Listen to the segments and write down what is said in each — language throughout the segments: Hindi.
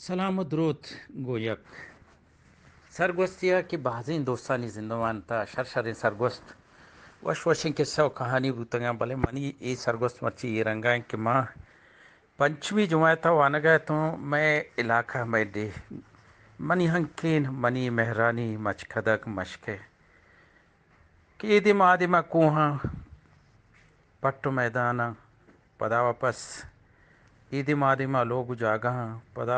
सलामद्रोत गोयक सरगोस्तिया की बाजीन दोस्तानी शर शर सरगोस्त वश वशिंग के सौ कहानी बुतंगा भले मनी ए सरगोस्त मची ये रंगा कि माँ पंचमी जुमाए था वाना गए तो मैं इलाका मैं दे मनी हंकीन मनी मेहरानी खदक मशके कि ये दिमा आदिमा पट्ट मैदान मैदाना पदावापस ఈదిమాదిమ లోగు జాగహ पदा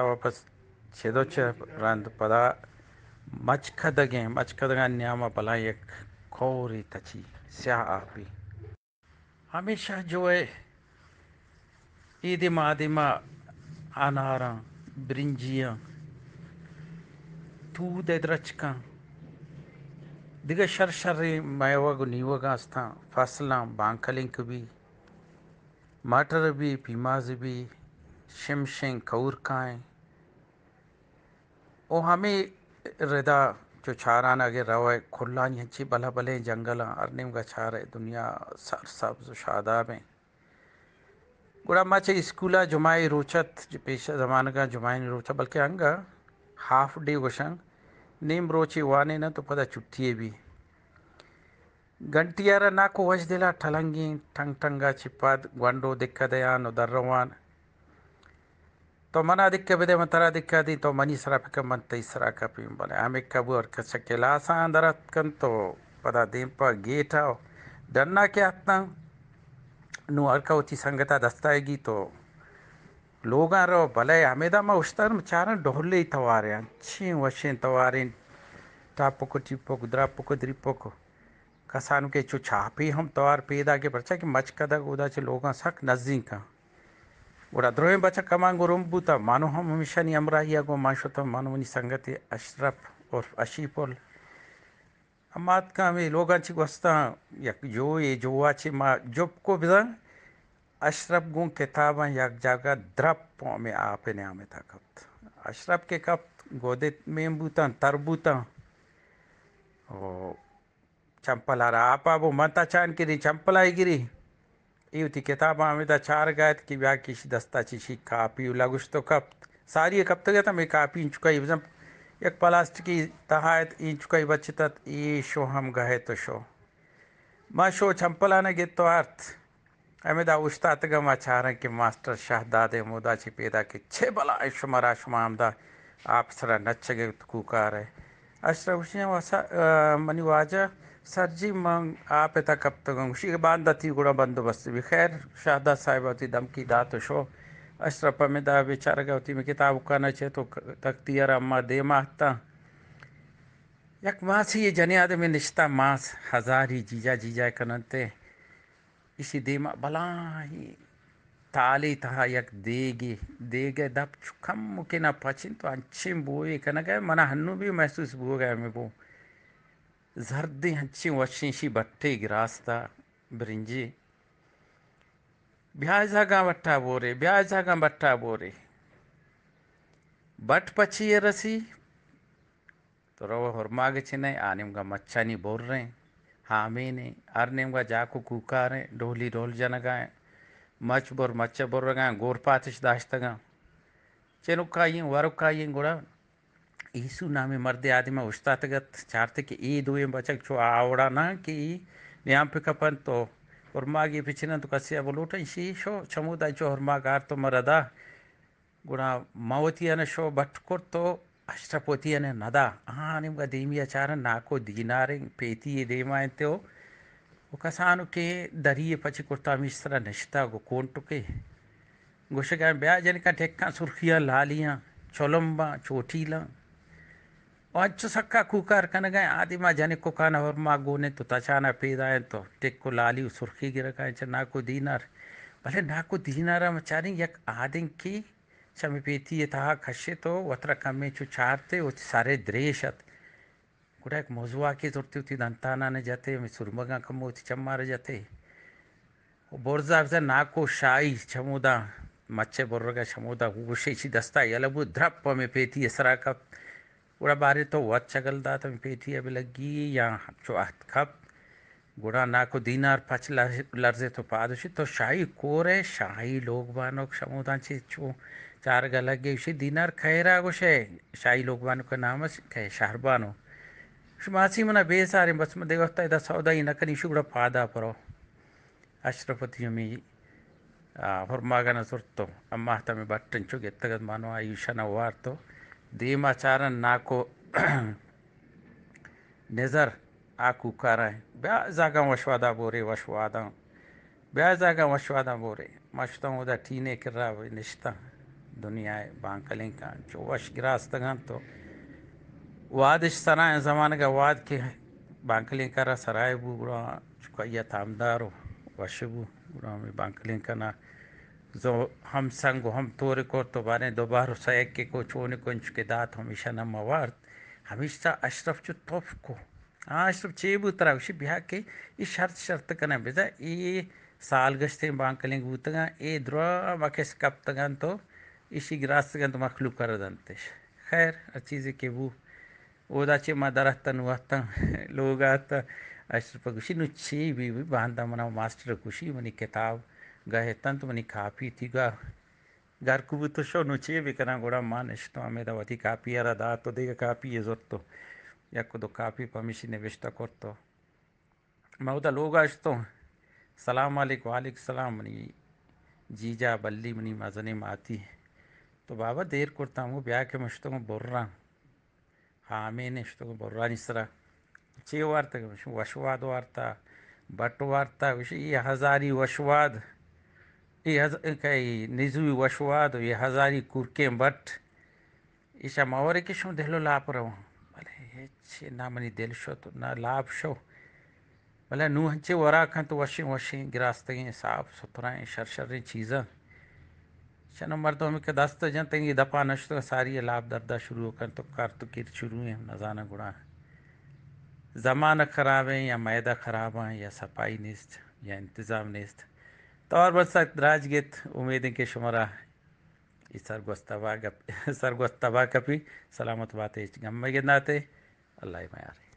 ఛేదోచ్ఛ రాంత పదా మచ్ఖదగే మచ్ఖదగా న్యామ పలాయక్ खौरी तची स्या आपी हमेशा जो है ईद मादिमा अनारा ब्रिंजिया तूद द्रचका दिग शर शर्रे मैवग नीवगास्ता फसला बांकलिंक भी मटर भी पीमाज भी शमशें कौर खाएँ ओ हमें रिदा जो छारान अगे रव खुल्ला अच्छी भला भले जंगल अरनिम का छार है दुनिया सर जो शादाब है गुड़ा मच स्कूला जुमाई रोचत जो पेशा जमान का जुमाई रोचा बल्कि अंग हाफ डे गोशंग नीम रोची वाने ना तो पता है भी घंटियारा ना को वश दिला ठलंगी ठंग ठंगा छिपात गंडो दिक्कत यान उदर्रवान तो मना बेदे दी तो मन अधिक्य विदे मंतराधिक्यादि मनीसरापिक मंतईसराकपिंबल अमिकबु और कशकेलासांधरत्कंतो पदा दीप गीठव डन्ना के नू आत्ना का उची संगता दस्ताएगी तो लोग आ भले हमेदा में उस्तर चारण ही तवारे अच्छी वशें तवारे टापको टिपोको द्रापको द्रिपोको कसानु के चुछापी हम तवार पेदा के परचा कि मच कदक उदा चे लोग सख नजीक का Uradroe bacha kamango rumbuta manoha mumishani amra yago mashota manoni sangate ashraf और अशीपोल अमात का में लोगाची वस्ता यक जो ये जोवाची मा जब को बिदा अशरफ गुं किताबा यक जागा द्रप में आपे ने आमे था कप्त अशरफ के कप्त गोदे में बूता तरबूता ओ चंपला रा आपा वो मता चान गिरी चंपलाई गिरी युति किताब τα πάμε με τα τσάργα, την κυβιάκη, η δαστάτσι, η κάπη, ο λαγού στο καπ. Σάρι, η καπ το για τα με एक पलास्ट की तहायत ई चुकई तत ई शो हम गहे तो शो माँ शो ने गे तो अर्थ अमेदा उस्ताद गमा चाह कि मास्टर शाह दादे मोदा ची पैदा के छे बला शुमरा आप सरा नच्छ गे कुकार है मनी वाजा सर ಸರ್ಜಿ ಮಂಗ್ ಆಪೆತ ಕಪ್ತಗಂಗ್ ಶಿಗ दती गुड़ा बंदोबस्त भी खैर शादा साहब होती दमकी तो शो अशरप में दा विचार होती में किताब न चे तो यार अम्मा दे माता यक मास ये जनियाद में निश्ता मास हज़ार ही जीजा जीजा कनते ते इसी देमा भला ही ताली था यक देगी देगे दब छुखम मुके ना पचिन तो अच्छे बोए कन गए मना हन्नू भी महसूस हो गया मैं बो जर्दे ಹಂಚಿ ವರ್ಷಿಂಶಿ बट्टे ರಾಸ್ತ ಬ್ರಿಂಜಿ ब्याह जागा बट्टा बोरे ब्याह जागा बट्टा बोरे बट पची ये रसी तो रो और माग छिने आनिम का मच्छा नहीं बोल रहे हाँ मैं ने अरनेम का जाको कूका रहे ढोली ढोल जन गाए मच बोर मच्चा बोर गाए गोर पातिश दाश तगा चेनुक का ये वरुक गुड़ा ඒසු නාමේ මර්ධය ආදිම උෂ්තාතගත් චාර්ථක ඒ දුවෙන් බචක්ෂෝ ආවඩානකි න්‍යාම්පිකපන්තෝ ಹೊರ್ಮಾಗಿ ಪಿಚಿನಂತು ಕಸಿಯ ಬಲೂಟ ಇಶೀಶೋ ಚಮುದಾಯ್ ಚೋ ಹೊರ್ಮಾಗ ಆರ್ತೋ ಮರದ ಗುಣ ಮಾವತಿಯನ ಶೋ ಬಟ್ ಕೊಡ್ತೋ ಅಷ್ಟಪತಿಯನ ನದ ಆ ನಿಮ್ಗೆ ದೇಮಿಯ ಚಾರ ನಾಕೋ ದಿನಾರೆ ಪೇತಿ ದೇಮ ಅಂತೇವೋ ಒಕಸಾನುಕೆ ದರಿಯ ಪಚಿ ಕೊಡ್ತಾ ಮಿಸ್ತ್ರ ನಶಿತಾಗೋ ಕೋಂಟುಕೆ ಗುಷಗ ಬ್ಯಾ ಜನಕ ಠೆಕ್ಕ ಸುರ್ಖಿಯ ಲಾಲಿಯ ಚೊಲಂಬ ಚೋಟೀಲ वाचु सक्का कूकार कनगा आदि माँ जन कुकान और माँ गोने तो तचाना पीदाए तो टेको लाली सुर्खी गिर ना को दीनार भले ना को दीनार मचारी यक आदि की चमी पीती ये खशे तो वत्र कमे चु चारते वो सारे द्रेशत गुड़ा एक मोजुआ की तुरती उती दंताना ने जाते सुरमगा कम होती चम्मार जाते बोर्जा से ना को शाही चमुदा मच्छे बोर्रगा चमुदा गुशे दस्ता यलबू द्रप में पेती सरा का ወደባሪተወት ሸገልዳት ንፌቲ የብለጊ ያንቹአት ካብ ጎዳናኮ ዲናር ፓች ላርዜቶ ፓአዶሺ ቶ ሻይ ኮሬ ሻይ लोगबानोक शमोदांची चार गलगेशी दीनार खैरा गोशे शाही लोगबानो का नाम है शाहरबानो शुमासी मना बेसारे बस में देवता तो इधर सौदा ही नकन इशु बड़ा पादा परो अशरफती मी फरमा का नसुर तो अम्मा तमें बटन चुके मानो आयुषा नवार तो ધીમાચારણ नजर आ कुकार है બે जागा वशवादा बोरे वशवादा બે जागा वशवादा बोरे मशता उदा रहा किर्रा निश्ता दुनिया है बांकलें का जो वश ग्रास तगन तो वाद इस तरह सराय जमाने का वाद के बांकलें करा सराय बू बुरा चुकैया थामदार वशबू बुरा में बांकलें का ना जो हम संग हम तोरे को तो बने दोबारो सैक के को छोने को के दात हमेशा न मवार्द हमेशा अशरफ चु तोफ को हाँ अशरफ चेब तरा उसी बिहा के ये शर्त शर्त करना बेजा ये साल गश्ते बांकलिंग बूतगा ये द्रा वाके कप तगन तो इसी ग्रास तगन तो मखलू कर दंते खैर अचीज के वो ओदा चे मदर तन वहता लोग आता अशरफ खुशी नुच्छी भी भी बांधा मना मास्टर खुशी मनी किताब गए तंतमनि कापीति गा गार्कुबुतो शो नुचे बिकना गोड़ा मानिष्टो काफ़ी कापिया दातो देगा काफ़ी एजोत्तो ಯಾಕೋದು ಕಾಪಿ ಪಮಿಷನ್ ಇವೆಷ್ಟ ಕೊಡ್ತು ಮೌದ ಲೋಗ ಅಷ್ಟು ಸಲಾಮ್ ಅಲಿಕ್ ವಾಲಿಕ್ ಸಲಾಮ್ मनी जीजा बल्ली मनी ಮಜನೆ माती तो बाबा देर करता हूँ ब्याह के मशतों को बोर्रा हाँ मैंने इश्तों को बोर्रा निसरा छः वार्ता वशवाद वार्ता भट्ट वार्ता विषय हजारी वशवाद ये ניזוי ושוואד, או יחזרי קורקם בת, איש המאור כשום דלו לאפרו. नामनी दिल शो तो ना लाभ शो भले नू हंचे वरा खन तो वशी वशी गिरास्तगी साफ सुथरा शर शर चीज़ा शन मर्दों में के दस्त जन तेंगी दपा नश तो सारी लाभ दर्दा शुरू कर तो कर तो किर शुरू है नजाना गुणा ज़माना ख़राब है या मैदा ख़राब है या सफाई निस्त या इंतज़ाम निस्त طبعا راجگیت امیدیں کہ شمارا सरगोस्तवा गप सरगोस्तवा कपी सलामत बातें गम में गिनाते अल्लाह मारे